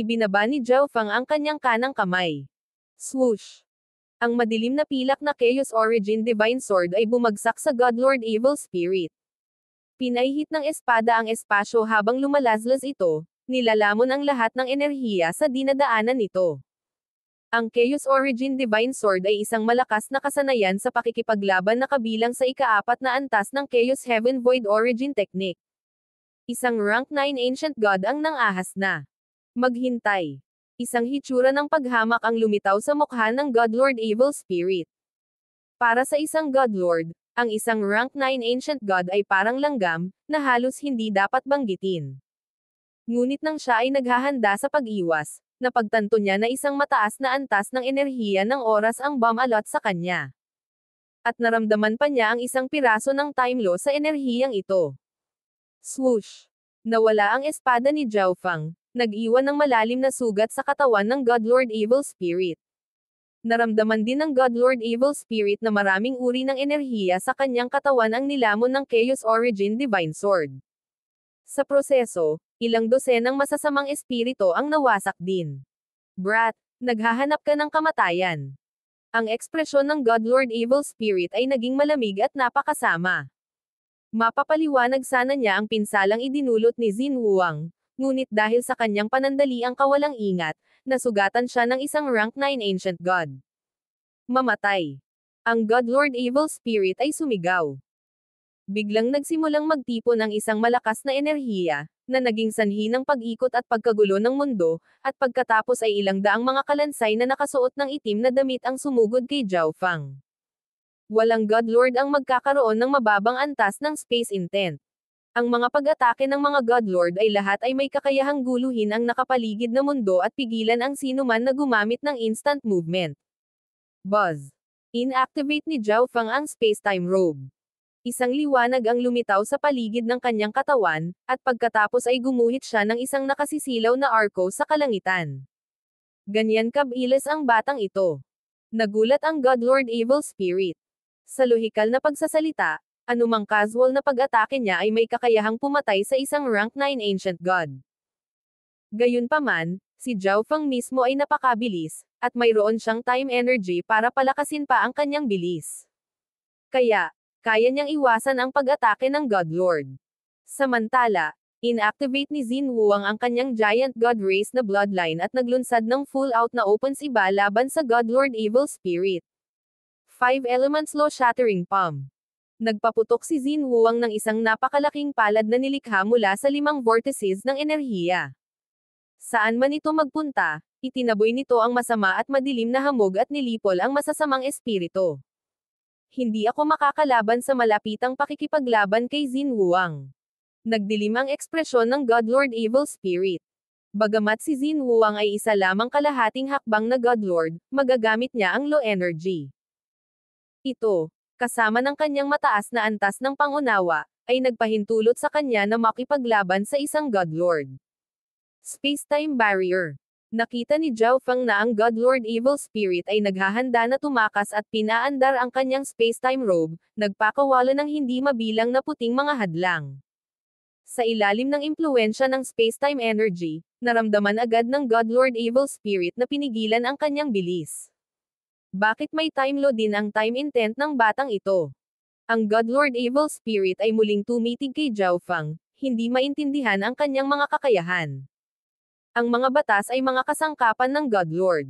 Ibinaba ni Zhao Fang ang kanyang kanang kamay. Swoosh! Ang madilim na pilak na Chaos Origin Divine Sword ay bumagsak sa Godlord Evil Spirit. Pinaihit ng espada ang espasyo habang lumalazlas ito, nilalamon ang lahat ng enerhiya sa dinadaanan nito. Ang Chaos Origin Divine Sword ay isang malakas na kasanayan sa pakikipaglaban na kabilang sa ikaapat na antas ng Chaos Heaven Void Origin Technique. Isang rank 9 Ancient God ang nangahas na. Maghintay. Isang hitsura ng paghamak ang lumitaw sa mukha ng Godlord Evil Spirit. Para sa isang Godlord, ang isang rank 9 ancient god ay parang langgam, na halos hindi dapat banggitin. Ngunit nang siya ay naghahanda sa pag-iwas, napagtanto niya na isang mataas na antas ng enerhiya ng oras ang bumalot sa kanya. At naramdaman pa niya ang isang piraso ng time law sa enerhiyang ito. Swoosh! Nawala ang espada ni Zhao Fang, nag-iwan ng malalim na sugat sa katawan ng God Lord Evil Spirit. Naramdaman din ng Godlord Evil Spirit na maraming uri ng enerhiya sa kanyang katawan ang nilamon ng Chaos Origin Divine Sword. Sa proseso, ilang dosenang masasamang espirito ang nawasak din. Brat, naghahanap ka ng kamatayan. Ang ekspresyon ng Godlord Evil Spirit ay naging malamig at napakasama. Mapapaliwanag sana niya ang pinsalang idinulot ni Jin Wuang, ngunit dahil sa kanyang panandali ang kawalang ingat, nasugatan siya ng isang rank 9 ancient god. Mamatay. Ang God Lord Evil Spirit ay sumigaw. Biglang nagsimulang magtipo ng isang malakas na enerhiya, na naging sanhi ng pag-ikot at pagkagulo ng mundo, at pagkatapos ay ilang daang mga kalansay na nakasuot ng itim na damit ang sumugod kay Zhao Fang. Walang God Lord ang magkakaroon ng mababang antas ng space intent. Ang mga pag-atake ng mga Godlord ay lahat ay may kakayahang guluhin ang nakapaligid na mundo at pigilan ang sino man na gumamit ng instant movement. Buzz. Inactivate ni Zhao Fang ang space-time robe. Isang liwanag ang lumitaw sa paligid ng kanyang katawan, at pagkatapos ay gumuhit siya ng isang nakasisilaw na arco sa kalangitan. Ganyan kabilis ang batang ito. Nagulat ang Godlord Evil Spirit. Sa lohikal na pagsasalita, anumang casual na pag-atake niya ay may kakayahang pumatay sa isang rank 9 ancient god. Gayunpaman, si Zhao Fang mismo ay napakabilis, at mayroon siyang time energy para palakasin pa ang kanyang bilis. Kaya, kaya niyang iwasan ang pag-atake ng God Lord. Samantala, inactivate ni Xin Huang ang kanyang giant god race na bloodline at naglunsad ng full-out na opens iba laban sa God Lord Evil Spirit. 5 Elements Law Shattering Palm Nagpaputok si Jin Wuang ng isang napakalaking palad na nilikha mula sa limang vortices ng enerhiya. Saan man ito magpunta, itinaboy nito ang masama at madilim na hamog at nilipol ang masasamang espiritu. Hindi ako makakalaban sa malapitang pakikipaglaban kay Jin Wuang. Nagdilim ang ekspresyon ng Godlord Evil Spirit. Bagamat si Jin Wuang ay isa lamang kalahating hakbang na Godlord, magagamit niya ang low energy. Ito, kasama ng kanyang mataas na antas ng pangunawa, ay nagpahintulot sa kanya na makipaglaban sa isang God Lord. Space-time barrier. Nakita ni Zhao Fang na ang God Lord Evil Spirit ay naghahanda na tumakas at pinaandar ang kanyang space-time robe, nagpakawala ng hindi mabilang na puting mga hadlang. Sa ilalim ng impluensya ng space-time energy, naramdaman agad ng God Lord Evil Spirit na pinigilan ang kanyang bilis. Bakit may time law din ang time intent ng batang ito? Ang God Lord Evil Spirit ay muling tumitig kay Zhao Fang, hindi maintindihan ang kanyang mga kakayahan. Ang mga batas ay mga kasangkapan ng God Lord.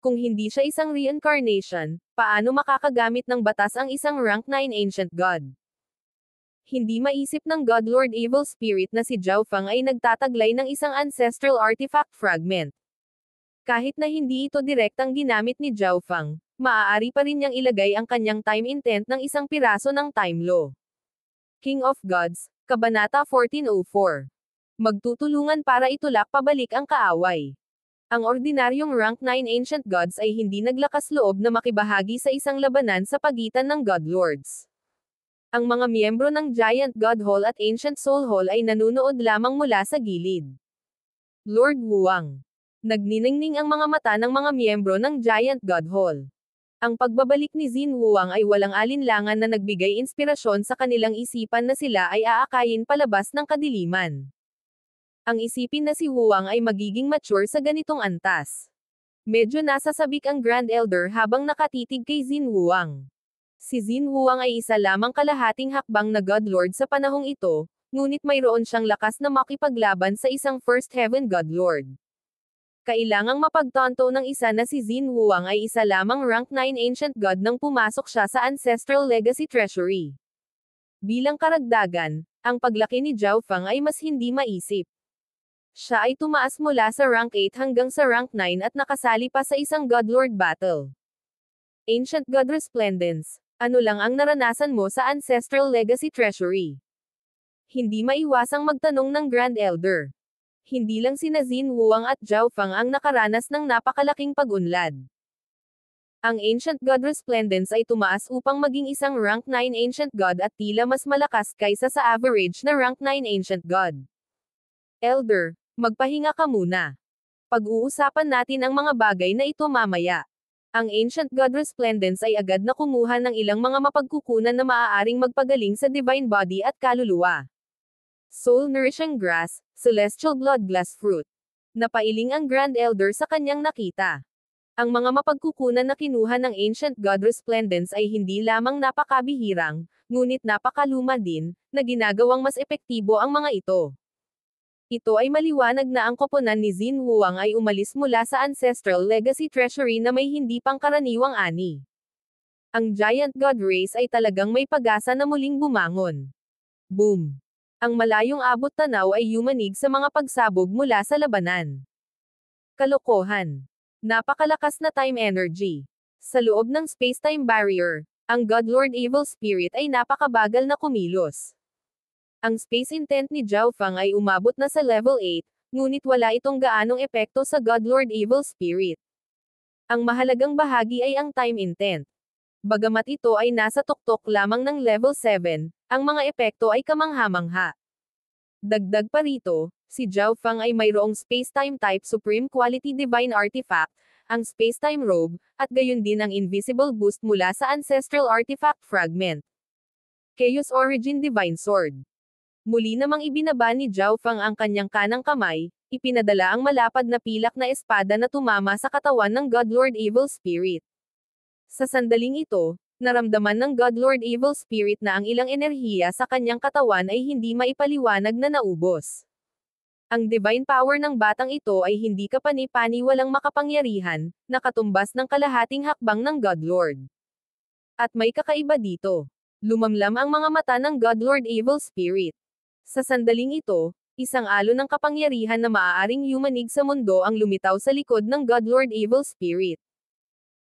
Kung hindi siya isang reincarnation, paano makakagamit ng batas ang isang rank 9 ancient god? hindi maisip ng God Lord Evil Spirit na si Zhao Fang ay nagtataglay ng isang ancestral artifact fragment, kahit na hindi ito direktang ginamit ni Zhao Fang, maaari pa rin niyang ilagay ang kanyang time intent ng isang piraso ng time law. King of Gods, Kabanata 1404. Magtutulungan para itulak pabalik ang kaaway. Ang ordinaryong rank 9 Ancient Gods ay hindi naglakas loob na makibahagi sa isang labanan sa pagitan ng God Lords. Ang mga miyembro ng Giant God Hall at Ancient Soul Hall ay nanunood lamang mula sa gilid. Lord Wuang Nagniningning ang mga mata ng mga miyembro ng Giant God Hall. Ang pagbabalik ni Zin Wuang ay walang alinlangan na nagbigay inspirasyon sa kanilang isipan na sila ay aakayin palabas ng kadiliman. Ang isipin na si Wuang ay magiging mature sa ganitong antas. Medyo nasasabik ang Grand Elder habang nakatitig kay Zin Wuang. Si Zin Wuang ay isa lamang kalahating hakbang na God Lord sa panahong ito, ngunit mayroon siyang lakas na makipaglaban sa isang First Heaven God Lord. Kailangang mapagtanto ng isa na si Xin Wuang ay isa lamang rank 9 ancient god nang pumasok siya sa Ancestral Legacy Treasury. Bilang karagdagan, ang paglaki ni Zhao Fang ay mas hindi maisip. Siya ay tumaas mula sa rank 8 hanggang sa rank 9 at nakasali pa sa isang Godlord battle. Ancient God Resplendence, ano lang ang naranasan mo sa Ancestral Legacy Treasury? Hindi maiwasang magtanong ng Grand Elder hindi lang sina Xin Wuang at Zhao Fang ang nakaranas ng napakalaking pagunlad. Ang Ancient God Resplendence ay tumaas upang maging isang Rank 9 Ancient God at tila mas malakas kaysa sa average na Rank 9 Ancient God. Elder, magpahinga ka muna. Pag-uusapan natin ang mga bagay na ito mamaya. Ang Ancient God Resplendence ay agad na kumuha ng ilang mga mapagkukunan na maaaring magpagaling sa divine body at kaluluwa. Soul Nourishing Grass, Celestial bloodglass Fruit. Napailing ang Grand Elder sa kanyang nakita. Ang mga mapagkukunan na kinuha ng Ancient God Resplendence ay hindi lamang napakabihirang, ngunit napakaluma din, na ginagawang mas epektibo ang mga ito. Ito ay maliwanag na ang koponan ni Xin Huang ay umalis mula sa Ancestral Legacy Treasury na may hindi pangkaraniwang ani. Ang Giant God Race ay talagang may pag-asa na muling bumangon. Boom! Ang malayong abot tanaw ay yumanig sa mga pagsabog mula sa labanan. Kalokohan. Napakalakas na time energy. Sa loob ng space-time barrier, ang God Lord Evil Spirit ay napakabagal na kumilos. Ang space intent ni Zhao Fang ay umabot na sa level 8, ngunit wala itong gaanong epekto sa God Lord Evil Spirit. Ang mahalagang bahagi ay ang time intent. Bagamat ito ay nasa tuktok lamang ng level 7, ang mga epekto ay kamanghamangha. Dagdag pa rito, si Zhao Fang ay mayroong space-time type Supreme Quality Divine Artifact, ang space-time robe, at gayon din ang invisible boost mula sa ancestral artifact fragment. Chaos Origin Divine Sword. Muli namang ibinaba ni Zhao Fang ang kanyang kanang kamay, ipinadala ang malapad na pilak na espada na tumama sa katawan ng Godlord Evil Spirit. Sa sandaling ito, Naramdaman ng God Lord Evil Spirit na ang ilang enerhiya sa kanyang katawan ay hindi maipaliwanag na naubos. Ang divine power ng batang ito ay hindi kapani-pani walang makapangyarihan, nakatumbas ng kalahating hakbang ng God Lord. At may kakaiba dito. Lumamlam ang mga mata ng God Lord Evil Spirit. Sa sandaling ito, isang alo ng kapangyarihan na maaaring yumanig sa mundo ang lumitaw sa likod ng God Lord Evil Spirit.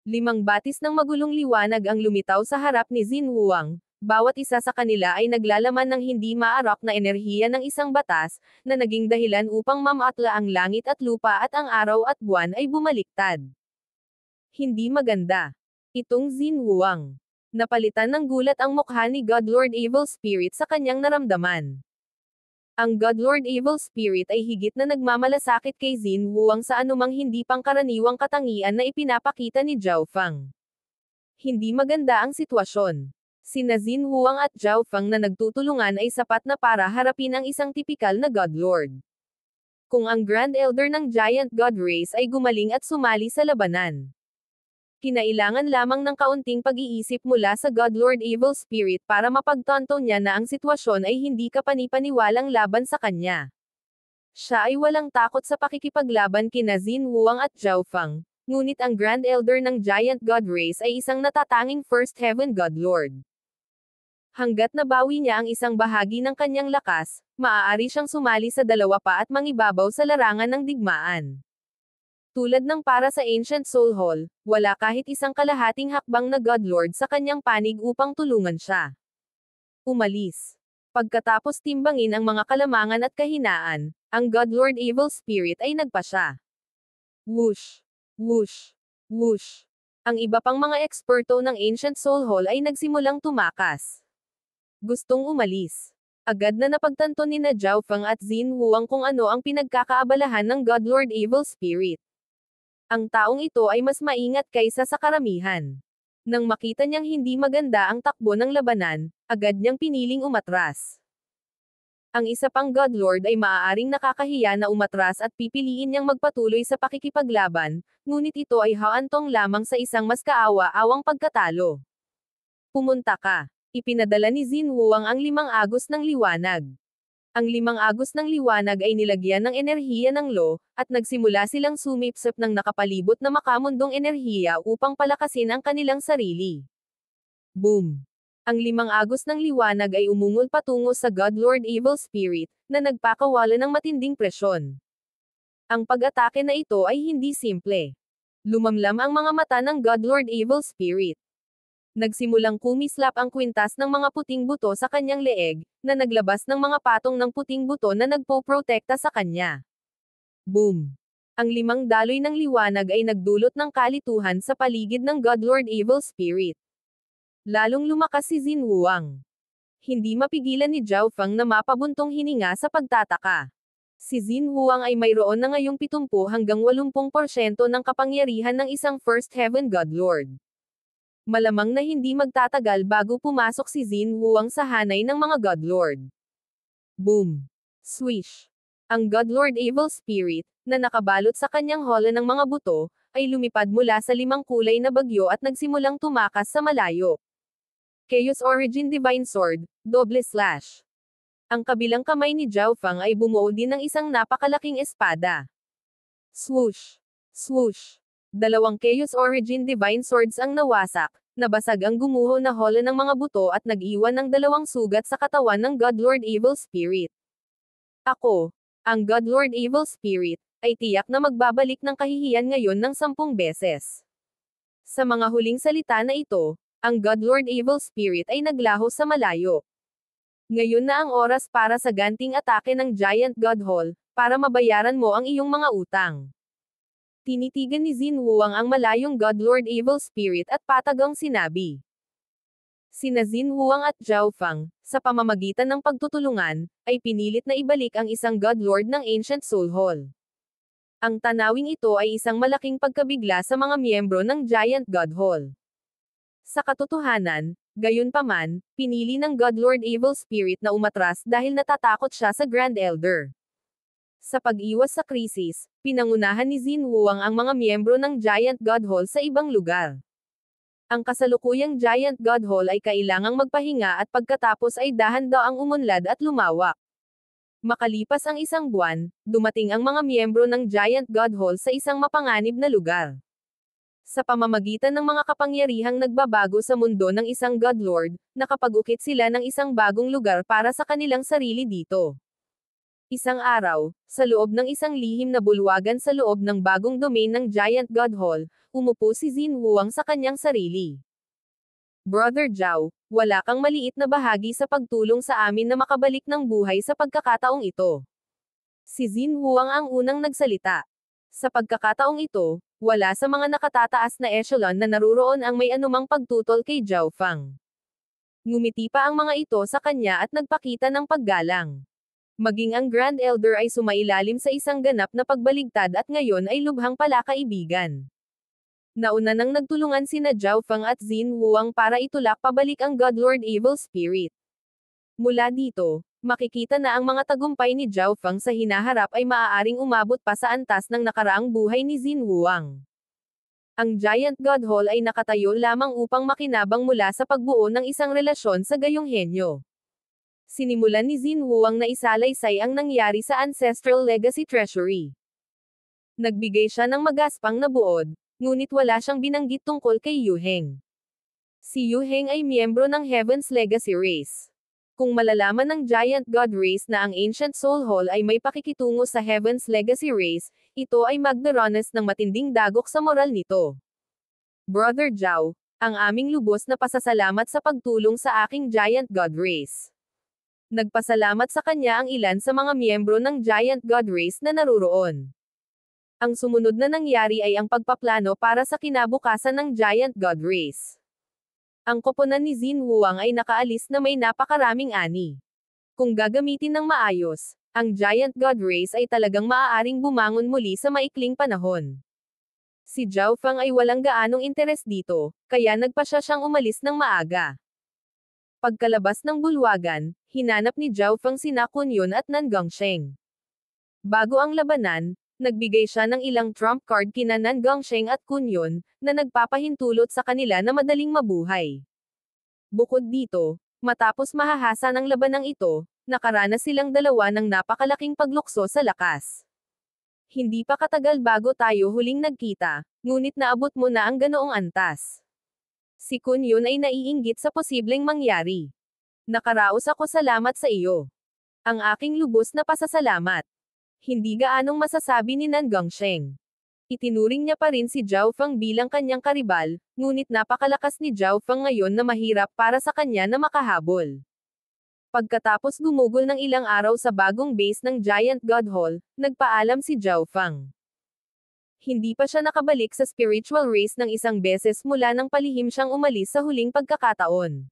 Limang batis ng magulong liwanag ang lumitaw sa harap ni Jin Wuang. Bawat isa sa kanila ay naglalaman ng hindi maarap na enerhiya ng isang batas, na naging dahilan upang mamatla ang langit at lupa at ang araw at buwan ay bumaliktad. Hindi maganda. Itong Jin Wuang. Napalitan ng gulat ang mukha ni Godlord Evil Spirit sa kanyang naramdaman. Ang God Lord Evil Spirit ay higit na nagmamalasakit kay Zin Huang sa anumang hindi pangkaraniwang katangian na ipinapakita ni Zhao Fang. Hindi maganda ang sitwasyon. Sina Zin Huang at Zhao Fang na nagtutulungan ay sapat na para harapin ang isang tipikal na God Lord. Kung ang Grand Elder ng Giant God Race ay gumaling at sumali sa labanan. Kinailangan lamang ng kaunting pag-iisip mula sa God Lord Evil Spirit para mapagtanto niya na ang sitwasyon ay hindi kapanipaniwalang laban sa kanya. Siya ay walang takot sa pakikipaglaban kina Xin Huang at Zhao Fang, ngunit ang Grand Elder ng Giant God Race ay isang natatanging First Heaven God Lord. Hanggat nabawi niya ang isang bahagi ng kanyang lakas, maaari siyang sumali sa dalawa pa at mangibabaw sa larangan ng digmaan. Tulad ng para sa Ancient Soul Hall, wala kahit isang kalahating hakbang na God Lord sa kanyang panig upang tulungan siya. Umalis. Pagkatapos timbangin ang mga kalamangan at kahinaan, ang God Lord Evil Spirit ay nagpa siya. Whoosh! Whoosh! Whoosh! Ang iba pang mga eksperto ng Ancient Soul Hall ay nagsimulang tumakas. Gustong umalis. Agad na napagtanto ni na Zhao Feng at Xin Huang kung ano ang pinagkakaabalahan ng God Lord Evil Spirit. Ang taong ito ay mas maingat kaysa sa karamihan. Nang makita niyang hindi maganda ang takbo ng labanan, agad niyang piniling umatras. Ang isa pang Godlord ay maaaring nakakahiya na umatras at pipiliin niyang magpatuloy sa pakikipaglaban, ngunit ito ay haantong lamang sa isang mas kaawa-awang pagkatalo. Pumunta ka. Ipinadala ni Zinwuang ang limang agos ng liwanag ang limang agos ng liwanag ay nilagyan ng enerhiya ng lo, at nagsimula silang sumipsip ng nakapalibot na makamundong enerhiya upang palakasin ang kanilang sarili. Boom! Ang limang agos ng liwanag ay umungol patungo sa God Lord Evil Spirit, na nagpakawala ng matinding presyon. Ang pag-atake na ito ay hindi simple. Lumamlam ang mga mata ng God Lord Evil Spirit. Nagsimulang kumislap ang kwintas ng mga puting buto sa kanyang leeg, na naglabas ng mga patong ng puting buto na nagpo-protekta sa kanya. Boom! Ang limang daloy ng liwanag ay nagdulot ng kalituhan sa paligid ng Godlord Evil Spirit. Lalong lumakas si Jin Wuang. Hindi mapigilan ni Zhao Fang na mapabuntong hininga sa pagtataka. Si Jin Wuang ay mayroon na ngayong 70 hanggang 80% ng kapangyarihan ng isang First Heaven Godlord. Malamang na hindi magtatagal bago pumasok si Zin Wuang sa hanay ng mga God Lord. Boom! Swish! Ang God Lord Evil Spirit, na nakabalot sa kanyang hola ng mga buto, ay lumipad mula sa limang kulay na bagyo at nagsimulang tumakas sa malayo. Chaos Origin Divine Sword, Double Slash. Ang kabilang kamay ni Zhao Fang ay bumuo din ng isang napakalaking espada. Swoosh! Swoosh! dalawang Chaos Origin Divine Swords ang nawasak, nabasag ang gumuho na hola ng mga buto at nag-iwan ng dalawang sugat sa katawan ng Godlord Evil Spirit. Ako, ang Godlord Evil Spirit, ay tiyak na magbabalik ng kahihiyan ngayon ng sampung beses. Sa mga huling salita na ito, ang Godlord Evil Spirit ay naglaho sa malayo. Ngayon na ang oras para sa ganting atake ng Giant God Hall, para mabayaran mo ang iyong mga utang tinitigan ni Jin Wuang ang malayong God Lord Evil Spirit at patagong sinabi. Sina Jin Huang at Zhao Fang, sa pamamagitan ng pagtutulungan, ay pinilit na ibalik ang isang God Lord ng Ancient Soul Hall. Ang tanawing ito ay isang malaking pagkabigla sa mga miyembro ng Giant God Hall. Sa katotohanan, gayunpaman, pinili ng God Lord Evil Spirit na umatras dahil natatakot siya sa Grand Elder. Sa pag-iwas sa krisis, pinangunahan ni Xin Huang ang mga miyembro ng Giant God Hall sa ibang lugar. Ang kasalukuyang Giant God Hall ay kailangang magpahinga at pagkatapos ay dahan ang umunlad at lumawak. Makalipas ang isang buwan, dumating ang mga miyembro ng Giant God Hall sa isang mapanganib na lugar. Sa pamamagitan ng mga kapangyarihang nagbabago sa mundo ng isang God Lord, nakapag-ukit sila ng isang bagong lugar para sa kanilang sarili dito. Isang araw, sa loob ng isang lihim na bulwagan sa loob ng bagong domain ng Giant God Hall, umupo si Jin Huang sa kanyang sarili. Brother Zhao, wala kang maliit na bahagi sa pagtulong sa amin na makabalik ng buhay sa pagkakataong ito. Si Jin Huang ang unang nagsalita. Sa pagkakataong ito, wala sa mga nakatataas na echelon na naruroon ang may anumang pagtutol kay Zhao Fang. Ngumiti pa ang mga ito sa kanya at nagpakita ng paggalang. Maging ang Grand Elder ay sumailalim sa isang ganap na pagbaligtad at ngayon ay lubhang palakaibigan. Nauna nang nagtulungan sina Zhao Fang at Xin Wuang para itulak pabalik ang Godlord Evil Spirit. Mula dito, makikita na ang mga tagumpay ni Zhao Fang sa hinaharap ay maaaring umabot pa sa antas ng nakaraang buhay ni Xin Wuang. Ang Giant God Hall ay nakatayo lamang upang makinabang mula sa pagbuo ng isang relasyon sa gayong henyo sinimulan ni Xin Wu ang naisalaysay ang nangyari sa Ancestral Legacy Treasury. Nagbigay siya ng magaspang na buod, ngunit wala siyang binanggit tungkol kay Yu Heng. Si Yu Heng ay miyembro ng Heaven's Legacy Race. Kung malalaman ng Giant God Race na ang Ancient Soul Hall ay may pakikitungo sa Heaven's Legacy Race, ito ay magdaronas ng matinding dagok sa moral nito. Brother Zhao, ang aming lubos na pasasalamat sa pagtulong sa aking Giant God Race. Nagpasalamat sa kanya ang ilan sa mga miyembro ng Giant God Race na naruroon. Ang sumunod na nangyari ay ang pagpaplano para sa kinabukasan ng Giant God Race. Ang koponan ni Zin Wuang ay nakaalis na may napakaraming ani. Kung gagamitin ng maayos, ang Giant God Race ay talagang maaaring bumangon muli sa maikling panahon. Si Zhao Fang ay walang gaanong interes dito, kaya nagpasya siyang umalis ng maaga. Pagkalabas ng bulwagan, hinanap ni Zhao Fang sina Kunyun at Nangang Sheng. Bago ang labanan, nagbigay siya ng ilang trump card kina Nangang Sheng at Kunyun, na nagpapahintulot sa kanila na madaling mabuhay. Bukod dito, matapos mahahasa ng labanang ito, nakarana silang dalawa ng napakalaking paglukso sa lakas. Hindi pa katagal bago tayo huling nagkita, ngunit naabot mo na ang ganoong antas. Si Kun Yun ay naiinggit sa posibleng mangyari. Nakaraos ako salamat sa iyo. Ang aking lubos na pasasalamat. Hindi gaanong masasabi ni Nangang Sheng. Itinuring niya pa rin si Zhao Fang bilang kanyang karibal, ngunit napakalakas ni Zhao Fang ngayon na mahirap para sa kanya na makahabol. Pagkatapos gumugol ng ilang araw sa bagong base ng Giant God Hall, nagpaalam si Zhao Fang. Hindi pa siya nakabalik sa spiritual race ng isang beses mula nang palihim siyang umalis sa huling pagkakataon.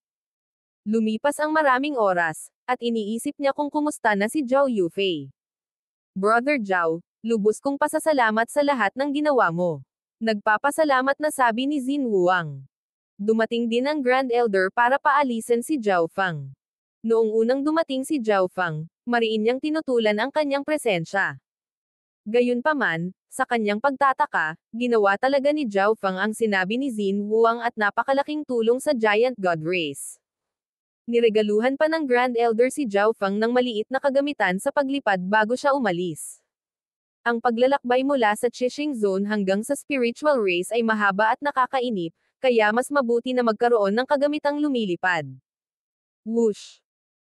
Lumipas ang maraming oras, at iniisip niya kung kumusta na si Zhao Yufei. Brother Zhao, lubos kong pasasalamat sa lahat ng ginawa mo. Nagpapasalamat na sabi ni Xin Wuang. Dumating din ang Grand Elder para paalisin si Zhao Fang. Noong unang dumating si Zhao Fang, mariin niyang tinutulan ang kanyang presensya. Gayunpaman, sa kanyang pagtataka, ginawa talaga ni Zhao Fang ang sinabi ni Xin Wuang at napakalaking tulong sa Giant God Race. Niregaluhan pa ng Grand Elder si Zhao Fang ng maliit na kagamitan sa paglipad bago siya umalis. Ang paglalakbay mula sa Chishing Zone hanggang sa spiritual race ay mahaba at nakakainip, kaya mas mabuti na magkaroon ng kagamitang lumilipad. Whoosh!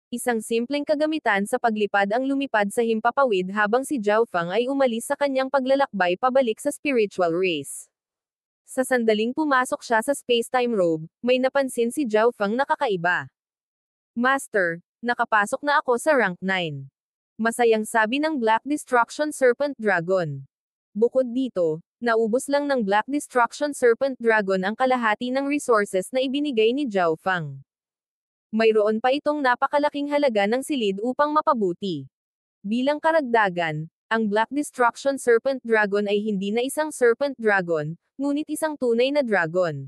Isang simpleng kagamitan sa paglipad ang lumipad sa himpapawid habang si Zhao Fang ay umalis sa kanyang paglalakbay pabalik sa spiritual race. Sa sandaling pumasok siya sa space-time robe, may napansin si Zhao Fang na kakaiba. Master, nakapasok na ako sa rank 9. Masayang sabi ng Black Destruction Serpent Dragon. Bukod dito, naubos lang ng Black Destruction Serpent Dragon ang kalahati ng resources na ibinigay ni Zhao Fang. Mayroon pa itong napakalaking halaga ng silid upang mapabuti. Bilang karagdagan, ang Black Destruction Serpent Dragon ay hindi na isang Serpent Dragon, ngunit isang tunay na dragon.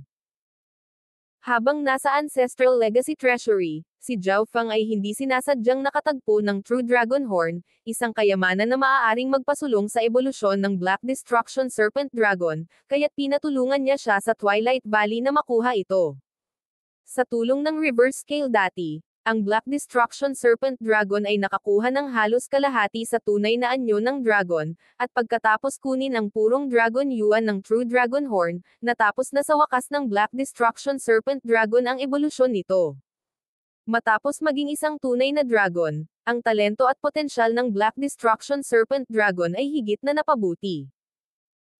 Habang nasa Ancestral Legacy Treasury, si Zhao Fang ay hindi sinasadyang nakatagpo ng True Dragon Horn, isang kayamanan na maaaring magpasulong sa ebolusyon ng Black Destruction Serpent Dragon, kaya't pinatulungan niya siya sa Twilight Valley na makuha ito. Sa tulong ng reverse scale dati, ang Black Destruction Serpent Dragon ay nakakuha ng halos kalahati sa tunay na anyo ng dragon, at pagkatapos kunin ang purong dragon yuan ng True Dragon Horn, natapos na sa wakas ng Black Destruction Serpent Dragon ang ebolusyon nito. Matapos maging isang tunay na dragon, ang talento at potensyal ng Black Destruction Serpent Dragon ay higit na napabuti.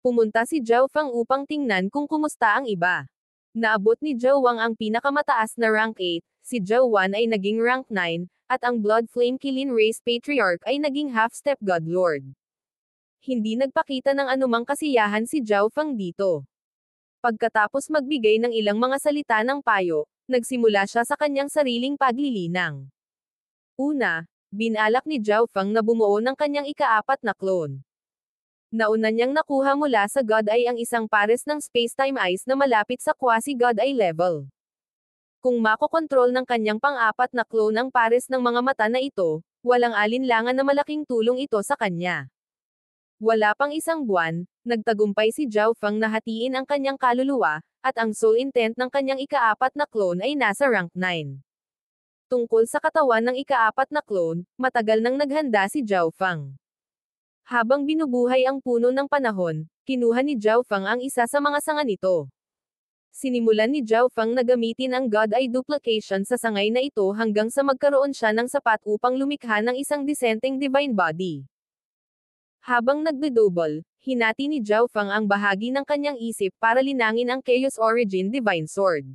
Pumunta si Zhao Fang upang tingnan kung kumusta ang iba. Naabot ni Zhou Wang ang pinakamataas na rank 8, si Zhou Wan ay naging rank 9, at ang Blood Flame Kilin Race Patriarch ay naging half-step God Lord. Hindi nagpakita ng anumang kasiyahan si Zhao Fang dito. Pagkatapos magbigay ng ilang mga salita ng payo, nagsimula siya sa kanyang sariling paglilinang. Una, binalak ni Zhao Fang na bumuo ng kanyang ikaapat na clone. Nauna niyang nakuha mula sa God Eye ang isang pares ng spacetime eyes na malapit sa quasi-God Eye level. Kung makokontrol ng kanyang pang-apat na clone ang pares ng mga mata na ito, walang alinlangan na malaking tulong ito sa kanya. Wala pang isang buwan, nagtagumpay si Zhao Fang na hatiin ang kanyang kaluluwa, at ang soul intent ng kanyang ikaapat na clone ay nasa rank 9. Tungkol sa katawan ng ikaapat na clone, matagal nang naghanda si Zhao Fang. Habang binubuhay ang puno ng panahon, kinuha ni Zhao Fang ang isa sa mga sanga nito. Sinimulan ni Zhao Fang na gamitin ang God Eye Duplication sa sangay na ito hanggang sa magkaroon siya ng sapat upang lumikha ng isang disenteng divine body. Habang nagdodouble, hinati ni Zhao Fang ang bahagi ng kanyang isip para linangin ang Chaos Origin Divine Sword.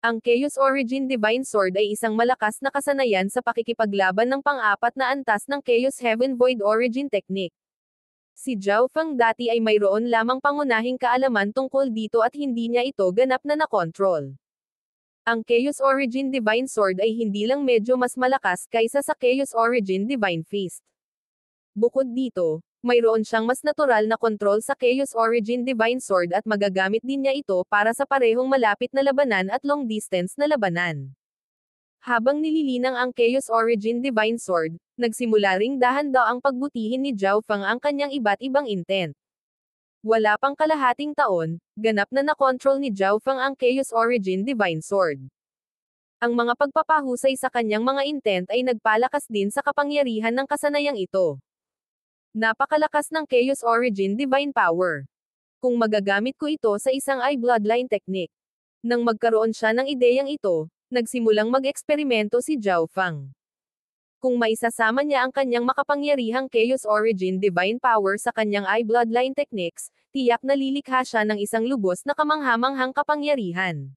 Ang Chaos Origin Divine Sword ay isang malakas na kasanayan sa pakikipaglaban ng pang-apat na antas ng Chaos Heaven Void Origin Technique. Si Zhao Fang dati ay mayroon lamang pangunahing kaalaman tungkol dito at hindi niya ito ganap na na-control. Ang Chaos Origin Divine Sword ay hindi lang medyo mas malakas kaysa sa Chaos Origin Divine Fist. Bukod dito, mayroon siyang mas natural na kontrol sa Chaos Origin Divine Sword at magagamit din niya ito para sa parehong malapit na labanan at long-distance na labanan. Habang nililinang ang Chaos Origin Divine Sword, nagsimula ring dahan ang pagbutihin ni Zhao Fang ang kanyang iba't ibang intent. Wala pang kalahating taon, ganap na na-control ni Zhao Fang ang Chaos Origin Divine Sword. Ang mga pagpapahusay sa kanyang mga intent ay nagpalakas din sa kapangyarihan ng kasanayang ito. Napakalakas ng Chaos Origin Divine Power. Kung magagamit ko ito sa isang eye bloodline technique. Nang magkaroon siya ng ideyang ito, nagsimulang mag-eksperimento si Zhao Fang. Kung maisasama niya ang kanyang makapangyarihang Chaos Origin Divine Power sa kanyang eye bloodline techniques, tiyak na lilikha siya ng isang lubos na kamanghamanghang kapangyarihan.